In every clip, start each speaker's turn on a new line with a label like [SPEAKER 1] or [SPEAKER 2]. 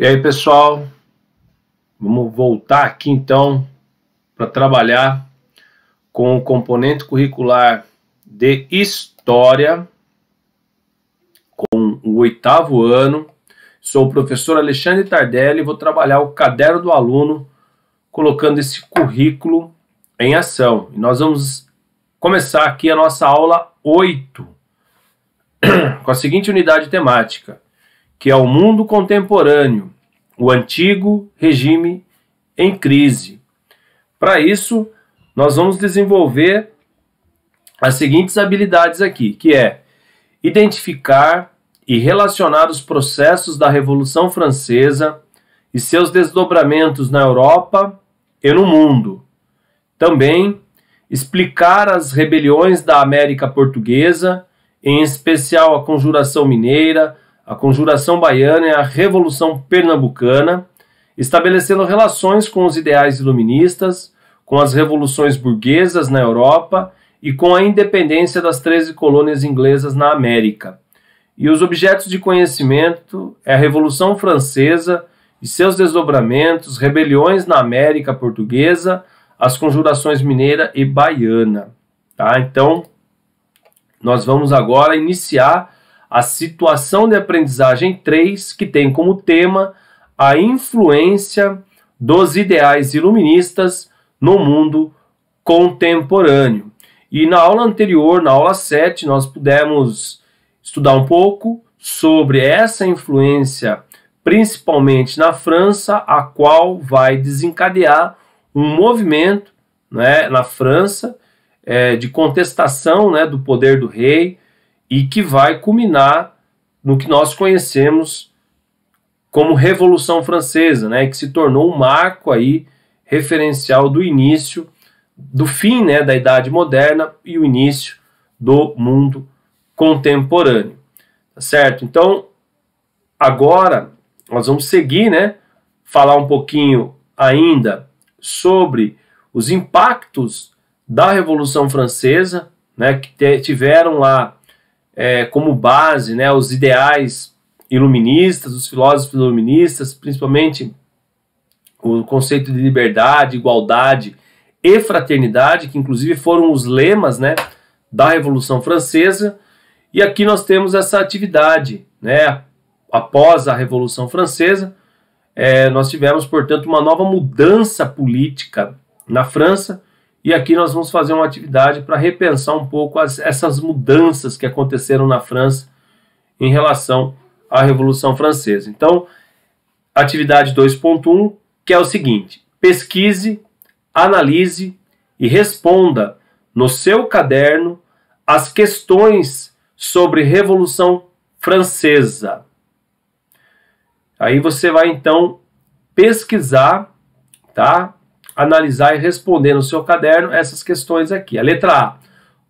[SPEAKER 1] E aí, pessoal, vamos voltar aqui então para trabalhar com o componente curricular de História com o oitavo ano. Sou o professor Alexandre Tardelli e vou trabalhar o caderno do aluno colocando esse currículo em ação. E nós vamos começar aqui a nossa aula 8 com a seguinte unidade temática: que é o mundo contemporâneo, o antigo regime em crise. Para isso, nós vamos desenvolver as seguintes habilidades aqui, que é identificar e relacionar os processos da Revolução Francesa e seus desdobramentos na Europa e no mundo. Também explicar as rebeliões da América Portuguesa, em especial a Conjuração Mineira, a Conjuração Baiana e a Revolução Pernambucana, estabelecendo relações com os ideais iluministas, com as revoluções burguesas na Europa e com a independência das 13 colônias inglesas na América. E os objetos de conhecimento é a Revolução Francesa e seus desdobramentos, rebeliões na América Portuguesa, as conjurações mineira e baiana. Tá? Então, nós vamos agora iniciar a situação de aprendizagem 3, que tem como tema a influência dos ideais iluministas no mundo contemporâneo. E na aula anterior, na aula 7, nós pudemos estudar um pouco sobre essa influência, principalmente na França, a qual vai desencadear um movimento né, na França é, de contestação né, do poder do rei, e que vai culminar no que nós conhecemos como Revolução Francesa, né, que se tornou um marco aí referencial do início do fim, né, da Idade Moderna e o início do mundo contemporâneo, tá certo? Então, agora nós vamos seguir, né, falar um pouquinho ainda sobre os impactos da Revolução Francesa, né, que tiveram lá é, como base né, os ideais iluministas, os filósofos iluministas, principalmente o conceito de liberdade, igualdade e fraternidade, que inclusive foram os lemas né, da Revolução Francesa. E aqui nós temos essa atividade. Né? Após a Revolução Francesa, é, nós tivemos, portanto, uma nova mudança política na França, e aqui nós vamos fazer uma atividade para repensar um pouco as, essas mudanças que aconteceram na França em relação à Revolução Francesa. Então, atividade 2.1, que é o seguinte: pesquise, analise e responda no seu caderno as questões sobre Revolução Francesa. Aí você vai então pesquisar, tá? analisar e responder no seu caderno essas questões aqui. A letra A.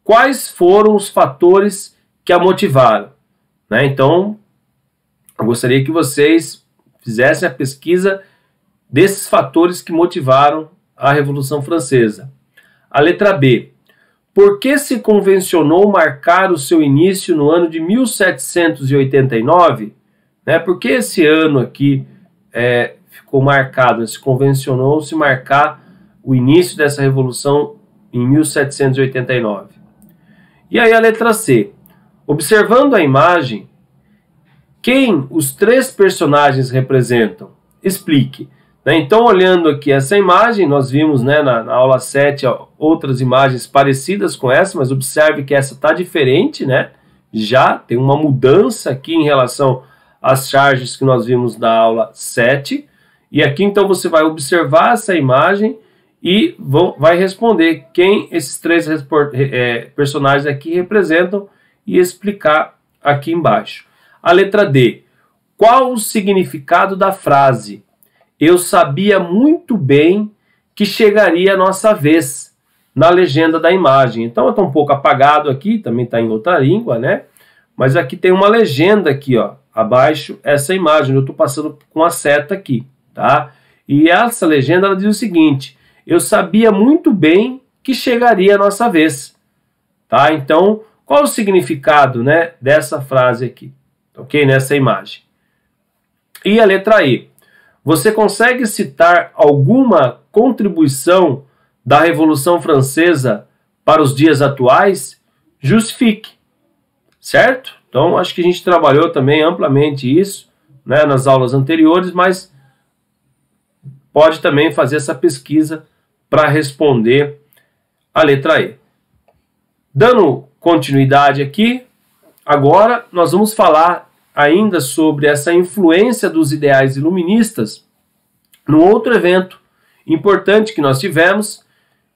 [SPEAKER 1] Quais foram os fatores que a motivaram? Né? Então, eu gostaria que vocês fizessem a pesquisa desses fatores que motivaram a Revolução Francesa. A letra B. Por que se convencionou marcar o seu início no ano de 1789? Né? Por que esse ano aqui é, ficou marcado, se convencionou se marcar o início dessa revolução em 1789. E aí a letra C. Observando a imagem, quem os três personagens representam? Explique. Né? Então, olhando aqui essa imagem, nós vimos né, na, na, aula 7 outras imagens parecidas com essa, mas observe que essa está diferente, né? Já tem uma mudança aqui em relação às charges que nós vimos na aula 7. E aqui então você vai observar essa imagem e vão, vai responder quem esses três é, personagens aqui representam e explicar aqui embaixo. A letra D. Qual o significado da frase? Eu sabia muito bem que chegaria a nossa vez na legenda da imagem. Então está um pouco apagado aqui, também está em outra língua, né? Mas aqui tem uma legenda aqui, ó, abaixo essa imagem. Eu estou passando com a seta aqui tá? E essa legenda ela diz o seguinte: eu sabia muito bem que chegaria a nossa vez, tá? Então, qual o significado, né, dessa frase aqui? OK, nessa imagem. E a letra E. Você consegue citar alguma contribuição da Revolução Francesa para os dias atuais? Justifique. Certo? Então, acho que a gente trabalhou também amplamente isso, né, nas aulas anteriores, mas pode também fazer essa pesquisa para responder a letra E. Dando continuidade aqui, agora nós vamos falar ainda sobre essa influência dos ideais iluministas no outro evento importante que nós tivemos,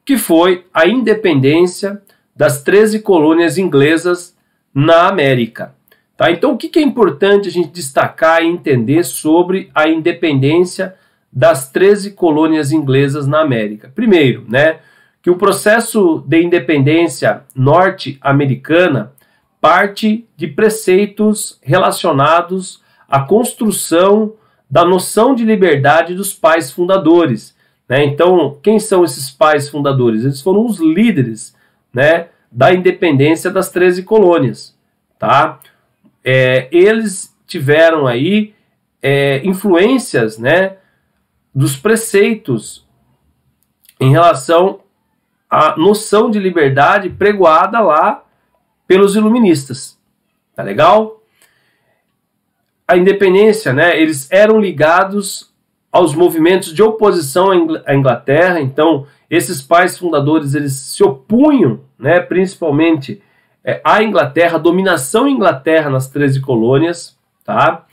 [SPEAKER 1] que foi a independência das 13 colônias inglesas na América. Tá? Então, o que é importante a gente destacar e entender sobre a independência das 13 colônias inglesas na América. Primeiro, né, que o processo de independência norte-americana parte de preceitos relacionados à construção da noção de liberdade dos pais fundadores. Né? Então, quem são esses pais fundadores? Eles foram os líderes né, da independência das 13 colônias. Tá? É, eles tiveram aí é, influências né, dos preceitos em relação à noção de liberdade pregoada lá pelos iluministas. Tá legal? A independência, né? Eles eram ligados aos movimentos de oposição à Inglaterra, então esses pais fundadores eles se opunham, né, principalmente é, à Inglaterra, à dominação Inglaterra nas 13 colônias, tá?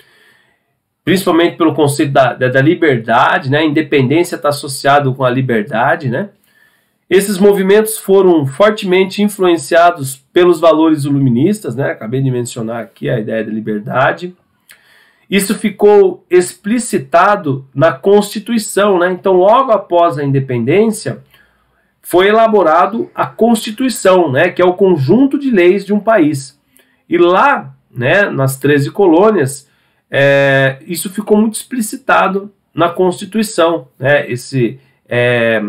[SPEAKER 1] principalmente pelo conceito da, da, da liberdade, né? A independência está associado com a liberdade, né? Esses movimentos foram fortemente influenciados pelos valores iluministas, né? Acabei de mencionar aqui a ideia da liberdade. Isso ficou explicitado na Constituição, né? Então, logo após a independência, foi elaborado a Constituição, né? Que é o conjunto de leis de um país. E lá, né, nas 13 colônias, é, isso ficou muito explicitado na Constituição, né, esse, é,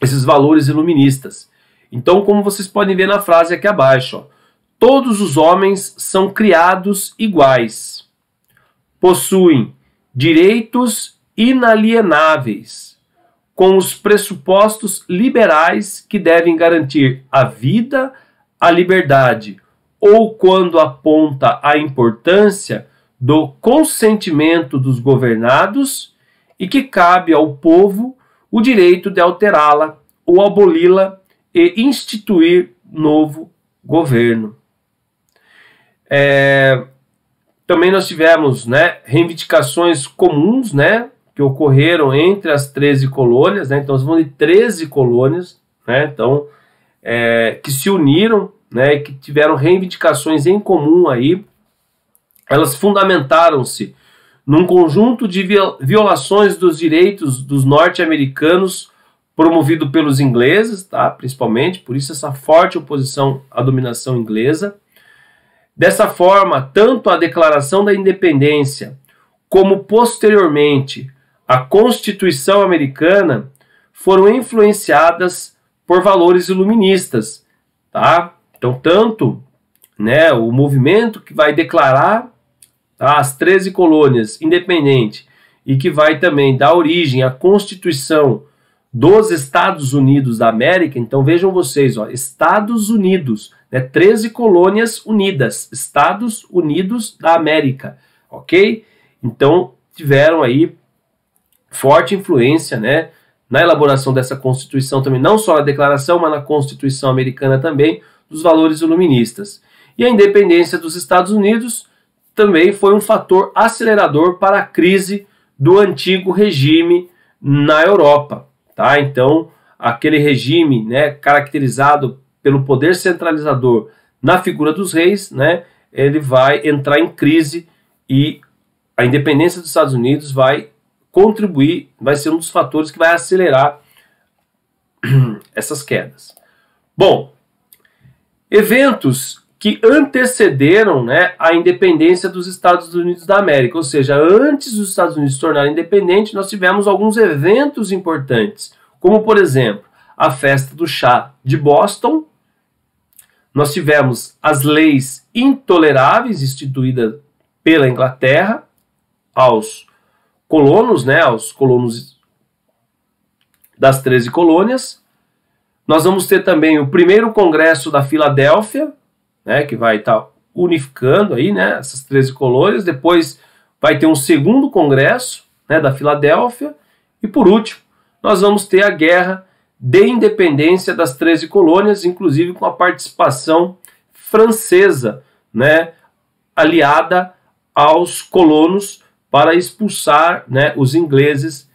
[SPEAKER 1] esses valores iluministas. Então, como vocês podem ver na frase aqui abaixo, ó, todos os homens são criados iguais, possuem direitos inalienáveis, com os pressupostos liberais que devem garantir a vida, a liberdade, ou quando aponta a importância, do consentimento dos governados e que cabe ao povo o direito de alterá-la ou aboli-la e instituir novo governo. É, também nós tivemos né, reivindicações comuns né, que ocorreram entre as 13 colônias, né, então nós vamos de 13 colônias né, então, é, que se uniram, né, que tiveram reivindicações em comum aí, elas fundamentaram-se num conjunto de violações dos direitos dos norte-americanos promovido pelos ingleses, tá? principalmente, por isso essa forte oposição à dominação inglesa. Dessa forma, tanto a Declaração da Independência como posteriormente a Constituição Americana foram influenciadas por valores iluministas, tá? Então, tanto, né, o movimento que vai declarar Tá? as 13 colônias, independente, e que vai também dar origem à Constituição dos Estados Unidos da América. Então vejam vocês, ó, Estados Unidos, né, 13 colônias unidas, Estados Unidos da América, ok? Então tiveram aí forte influência, né? Na elaboração dessa Constituição também, não só na Declaração, mas na Constituição Americana também, dos valores iluministas. E a independência dos Estados Unidos também foi um fator acelerador para a crise do antigo regime na Europa. Tá? Então, aquele regime né, caracterizado pelo poder centralizador na figura dos reis, né, ele vai entrar em crise e a independência dos Estados Unidos vai contribuir, vai ser um dos fatores que vai acelerar essas quedas. Bom, eventos que antecederam né, a independência dos Estados Unidos da América. Ou seja, antes dos Estados Unidos se tornarem independentes, nós tivemos alguns eventos importantes, como, por exemplo, a festa do chá de Boston. Nós tivemos as leis intoleráveis instituídas pela Inglaterra aos colonos, né, aos colonos das 13 colônias. Nós vamos ter também o primeiro congresso da Filadélfia, né, que vai estar tá unificando aí, né, essas 13 colônias. Depois vai ter um segundo congresso, né, da Filadélfia. E por último, nós vamos ter a guerra de independência das 13 colônias, inclusive com a participação francesa, né, aliada aos colonos para expulsar né, os ingleses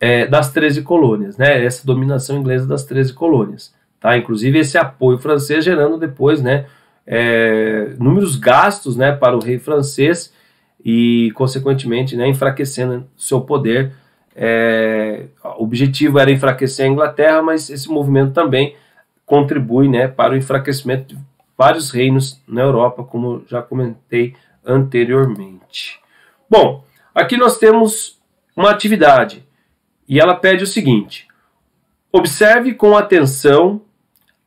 [SPEAKER 1] é, das 13 colônias, né, essa dominação inglesa das 13 colônias. Tá? Inclusive esse apoio francês gerando depois né, é, números gastos né, para o rei francês e, consequentemente, né, enfraquecendo seu poder. É, o objetivo era enfraquecer a Inglaterra, mas esse movimento também contribui né, para o enfraquecimento de vários reinos na Europa, como já comentei anteriormente. Bom, aqui nós temos uma atividade e ela pede o seguinte: observe com atenção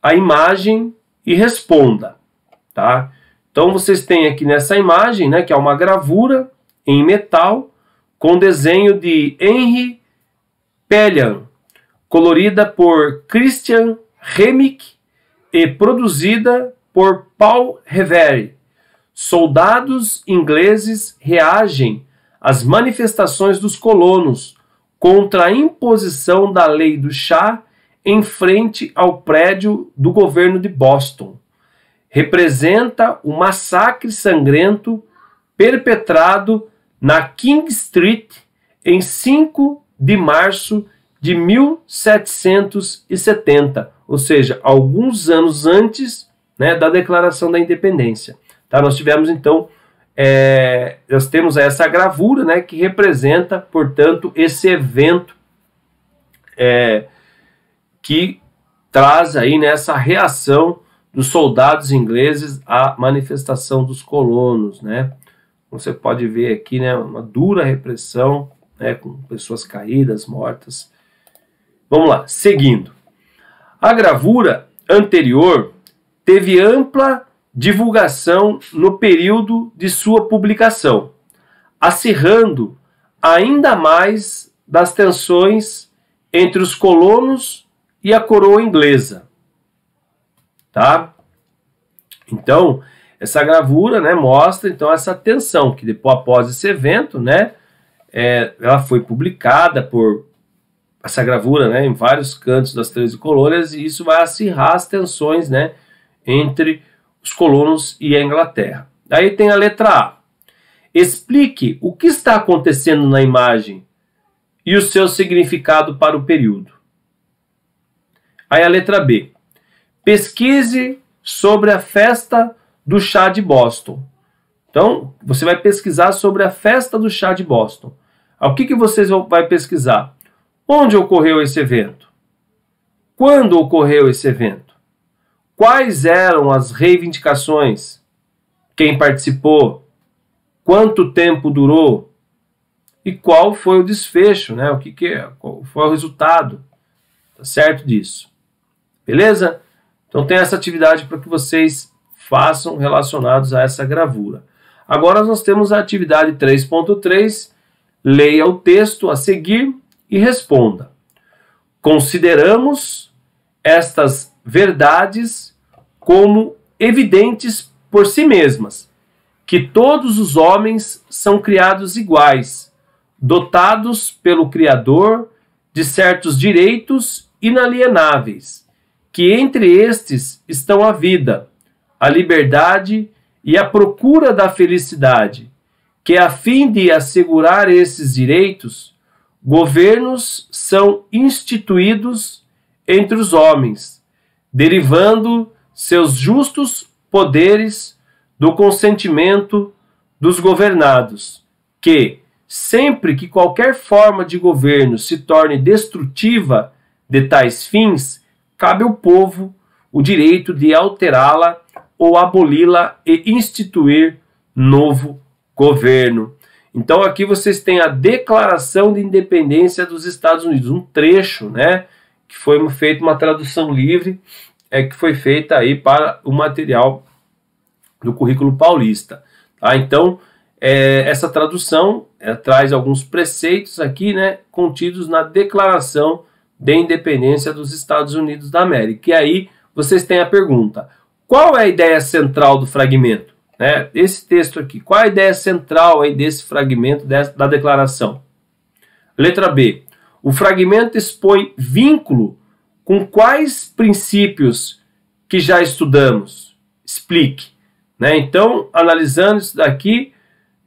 [SPEAKER 1] a imagem e responda, tá? Então vocês têm aqui nessa imagem, né, que é uma gravura em metal com desenho de Henry Pellian, colorida por Christian Remick e produzida por Paul Revere. Soldados ingleses reagem às manifestações dos colonos contra a imposição da lei do chá em frente ao prédio do governo de Boston. Representa o massacre sangrento perpetrado na King Street em 5 de março de 1770, ou seja, alguns anos antes né, da Declaração da Independência. Tá? Nós tivemos então é, nós temos essa gravura né, que representa, portanto, esse evento é, que traz aí nessa né, reação dos soldados ingleses à manifestação dos colonos, né? Você pode ver aqui, né, uma dura repressão, né, com pessoas caídas, mortas. Vamos lá, seguindo. A gravura anterior teve ampla divulgação no período de sua publicação, acirrando ainda mais das tensões entre os colonos e a coroa inglesa. Tá? Então, essa gravura né, mostra então essa tensão que depois após esse evento, né, é, ela foi publicada por essa gravura né, em vários cantos das 13 colônias e isso vai acirrar as tensões né, entre os colonos e a Inglaterra. Aí tem a letra A. Explique o que está acontecendo na imagem e o seu significado para o período. Aí a letra B. Pesquise sobre a festa do chá de Boston. Então, você vai pesquisar sobre a festa do chá de Boston. O que, que você vai pesquisar? Onde ocorreu esse evento? Quando ocorreu esse evento? Quais eram as reivindicações? Quem participou? Quanto tempo durou? E qual foi o desfecho, né? O que, que é? Qual foi o resultado? Tá certo disso. Beleza? Então tem essa atividade para que vocês façam relacionados a essa gravura. Agora nós temos a atividade 3.3, leia o texto a seguir e responda. Consideramos estas verdades como evidentes por si mesmas, que todos os homens são criados iguais, dotados pelo Criador de certos direitos inalienáveis que entre estes estão a vida, a liberdade e a procura da felicidade, que a fim de assegurar esses direitos, governos são instituídos entre os homens, derivando seus justos poderes do consentimento dos governados, que, sempre que qualquer forma de governo se torne destrutiva de tais fins, cabe ao povo o direito de alterá-la ou aboli-la e instituir novo governo. Então aqui vocês têm a Declaração de Independência dos Estados Unidos, um trecho, né, que foi feita uma tradução livre, é que foi feita aí para o material do currículo paulista. Tá? Então é, essa tradução é, traz alguns preceitos aqui, né, contidos na Declaração de independência dos Estados Unidos da América. E aí vocês têm a pergunta: qual é a ideia central do fragmento? Né? Esse texto aqui, qual é a ideia central aí desse fragmento da declaração? Letra B. O fragmento expõe vínculo com quais princípios que já estudamos? Explique. Né? Então, analisando isso daqui,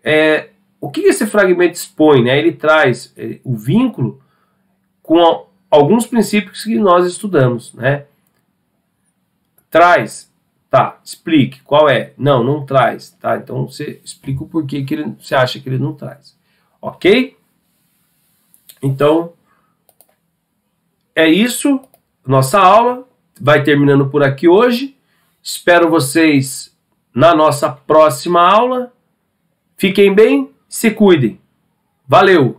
[SPEAKER 1] é, o que esse fragmento expõe? Né? Ele traz é, o vínculo com alguns princípios que nós estudamos, né? Traz, tá, explique, qual é? Não, não traz, tá? Então você explica o porquê que ele, você acha que ele não traz, ok? Então, é isso, nossa aula vai terminando por aqui hoje, espero vocês na nossa próxima aula, fiquem bem, se cuidem, valeu!